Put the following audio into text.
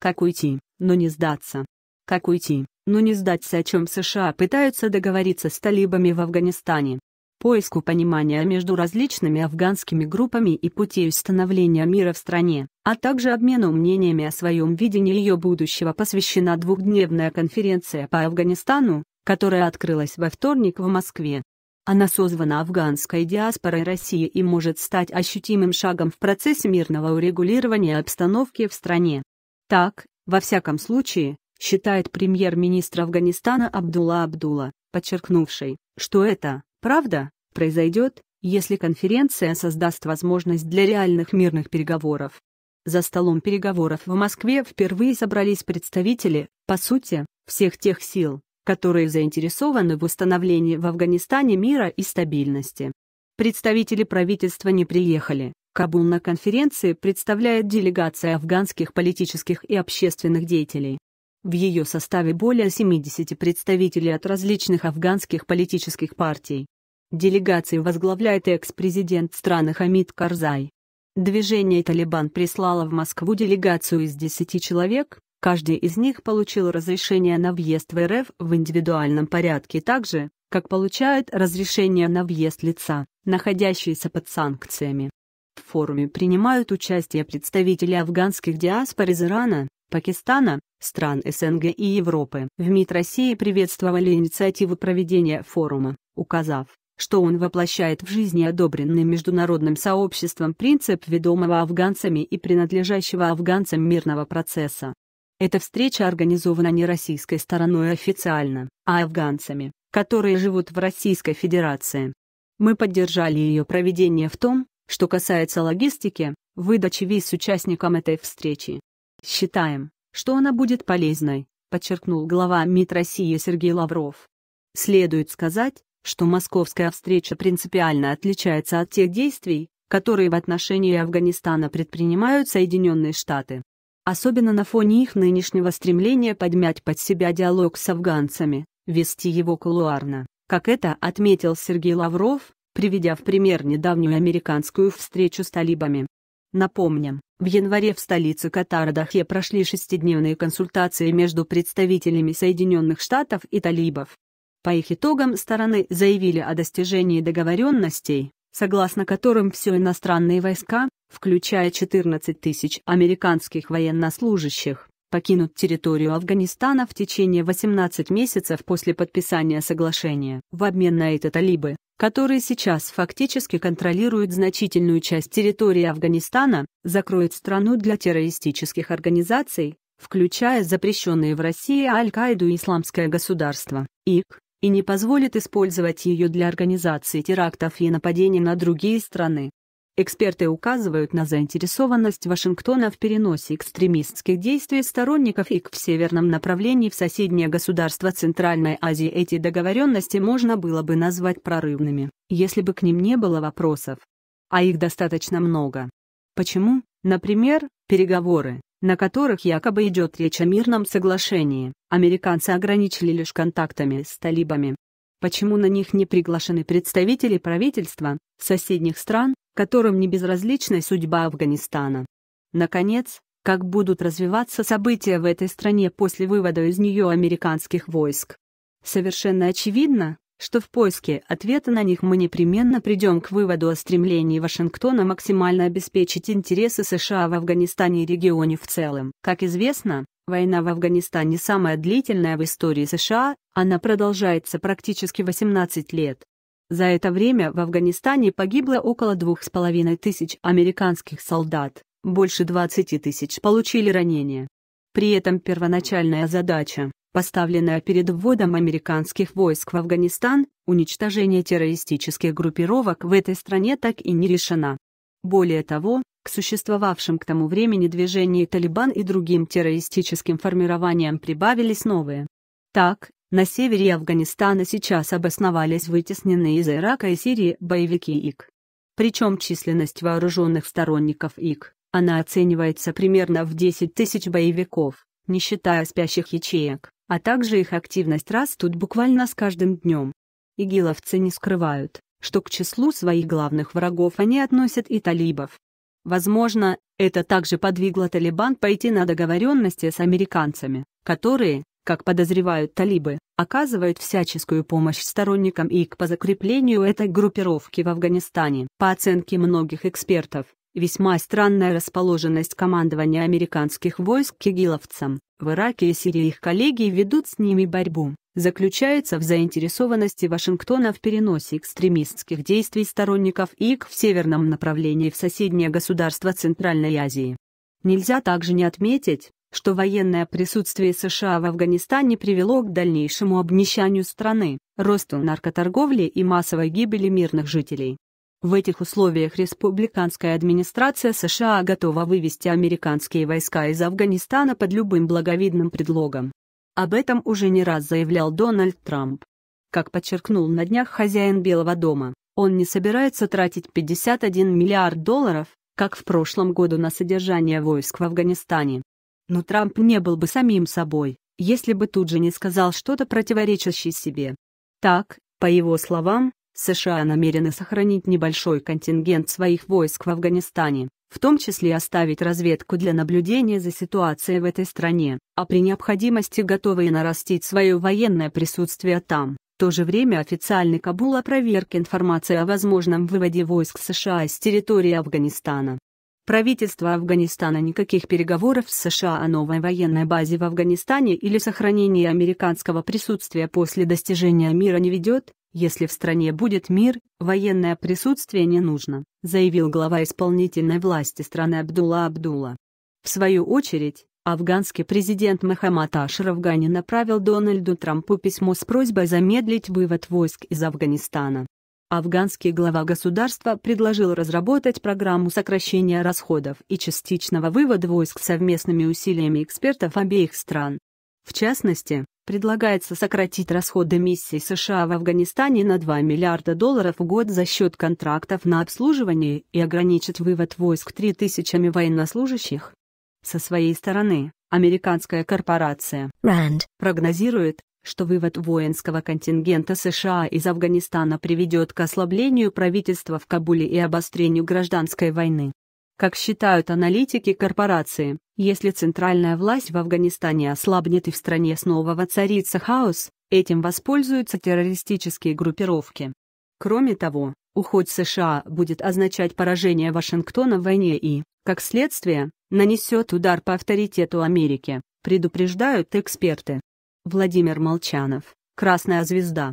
Как уйти, но не сдаться? Как уйти, но не сдаться, о чем США пытаются договориться с талибами в Афганистане? Поиску понимания между различными афганскими группами и путей установления мира в стране, а также обмену мнениями о своем видении ее будущего посвящена двухдневная конференция по Афганистану, которая открылась во вторник в Москве. Она созвана афганской диаспорой России и может стать ощутимым шагом в процессе мирного урегулирования обстановки в стране. Так, во всяком случае, считает премьер-министр Афганистана Абдулла Абдулла, подчеркнувший, что это, правда, произойдет, если конференция создаст возможность для реальных мирных переговоров. За столом переговоров в Москве впервые собрались представители, по сути, всех тех сил, которые заинтересованы в установлении в Афганистане мира и стабильности. Представители правительства не приехали, Кабул на конференции представляет делегация афганских политических и общественных деятелей. В ее составе более 70 представителей от различных афганских политических партий. Делегацию возглавляет экс-президент страны Хамид Карзай. Движение «Талибан» прислало в Москву делегацию из 10 человек, каждый из них получил разрешение на въезд в РФ в индивидуальном порядке так же, как получают разрешение на въезд лица, находящиеся под санкциями. В форуме принимают участие представители афганских диаспор из Ирана, Пакистана, стран СНГ и Европы. В МИД России приветствовали инициативу проведения форума, указав, что он воплощает в жизни одобренный международным сообществом принцип ведомого афганцами и принадлежащего афганцам мирного процесса. Эта встреча организована не российской стороной официально, а афганцами, которые живут в Российской Федерации. Мы поддержали ее проведение в том, что касается логистики, выдачи виз участникам этой встречи. Считаем, что она будет полезной, подчеркнул глава МИД России Сергей Лавров. Следует сказать, что московская встреча принципиально отличается от тех действий, которые в отношении Афганистана предпринимают Соединенные Штаты. Особенно на фоне их нынешнего стремления подмять под себя диалог с афганцами, вести его кулуарно. Как это отметил Сергей Лавров, приведя в пример недавнюю американскую встречу с талибами. Напомним, в январе в столице Катара Дахе прошли шестидневные консультации между представителями Соединенных Штатов и талибов. По их итогам стороны заявили о достижении договоренностей, согласно которым все иностранные войска, включая 14 тысяч американских военнослужащих, покинут территорию Афганистана в течение 18 месяцев после подписания соглашения. В обмен на это талибы, которые сейчас фактически контролируют значительную часть территории Афганистана, закроют страну для террористических организаций, включая запрещенные в России Аль-Каиду и Исламское государство, ИК, и не позволит использовать ее для организации терактов и нападений на другие страны. Эксперты указывают на заинтересованность Вашингтона в переносе экстремистских действий сторонников ИК в северном направлении в соседнее государство Центральной Азии. Эти договоренности можно было бы назвать прорывными, если бы к ним не было вопросов. А их достаточно много. Почему, например, переговоры, на которых якобы идет речь о мирном соглашении, американцы ограничили лишь контактами с талибами, почему на них не приглашены представители правительства соседних стран, которым не безразлична судьба Афганистана. Наконец, как будут развиваться события в этой стране после вывода из нее американских войск. Совершенно очевидно, что в поиске ответа на них мы непременно придем к выводу о стремлении Вашингтона максимально обеспечить интересы США в Афганистане и регионе в целом. Как известно, Война в Афганистане самая длительная в истории США, она продолжается практически 18 лет. За это время в Афганистане погибло около 2,5 тысяч американских солдат, больше 20 тысяч получили ранения. При этом первоначальная задача, поставленная перед вводом американских войск в Афганистан, уничтожение террористических группировок в этой стране так и не решена. Более того, к существовавшим к тому времени движению «Талибан» и другим террористическим формированиям прибавились новые. Так, на севере Афганистана сейчас обосновались вытесненные из Ирака и Сирии боевики ИК. Причем численность вооруженных сторонников ИК, она оценивается примерно в 10 тысяч боевиков, не считая спящих ячеек, а также их активность растут буквально с каждым днем. Игиловцы не скрывают, что к числу своих главных врагов они относят и талибов, Возможно, это также подвигло Талибан пойти на договоренности с американцами, которые, как подозревают талибы, оказывают всяческую помощь сторонникам ИК по закреплению этой группировки в Афганистане. По оценке многих экспертов, весьма странная расположенность командования американских войск к игиловцам. В Ираке и Сирии их коллеги ведут с ними борьбу заключается в заинтересованности Вашингтона в переносе экстремистских действий сторонников ИК в северном направлении в соседнее государство Центральной Азии. Нельзя также не отметить, что военное присутствие США в Афганистане привело к дальнейшему обнищанию страны, росту наркоторговли и массовой гибели мирных жителей. В этих условиях республиканская администрация США готова вывести американские войска из Афганистана под любым благовидным предлогом. Об этом уже не раз заявлял Дональд Трамп. Как подчеркнул на днях хозяин Белого дома, он не собирается тратить 51 миллиард долларов, как в прошлом году на содержание войск в Афганистане. Но Трамп не был бы самим собой, если бы тут же не сказал что-то противоречащее себе. Так, по его словам, США намерены сохранить небольшой контингент своих войск в Афганистане, в том числе оставить разведку для наблюдения за ситуацией в этой стране, а при необходимости готовые нарастить свое военное присутствие там. В то же время официальный Кабул опроверг информацию о возможном выводе войск США из территории Афганистана. Правительство Афганистана никаких переговоров с США о новой военной базе в Афганистане или сохранении американского присутствия после достижения мира не ведет, «Если в стране будет мир, военное присутствие не нужно», заявил глава исполнительной власти страны Абдулла Абдулла. В свою очередь, афганский президент Мохаммад Ашраф Гани направил Дональду Трампу письмо с просьбой замедлить вывод войск из Афганистана. Афганский глава государства предложил разработать программу сокращения расходов и частичного вывода войск совместными усилиями экспертов обеих стран. В частности, Предлагается сократить расходы миссий США в Афганистане на 2 миллиарда долларов в год за счет контрактов на обслуживание и ограничить вывод войск 3 тысячами военнослужащих. Со своей стороны, американская корпорация RAND прогнозирует, что вывод воинского контингента США из Афганистана приведет к ослаблению правительства в Кабуле и обострению гражданской войны как считают аналитики корпорации. Если центральная власть в Афганистане ослабнет и в стране снова воцарится хаос, этим воспользуются террористические группировки. Кроме того, уход США будет означать поражение Вашингтона в войне и, как следствие, нанесет удар по авторитету Америки, предупреждают эксперты. Владимир Молчанов, «Красная звезда».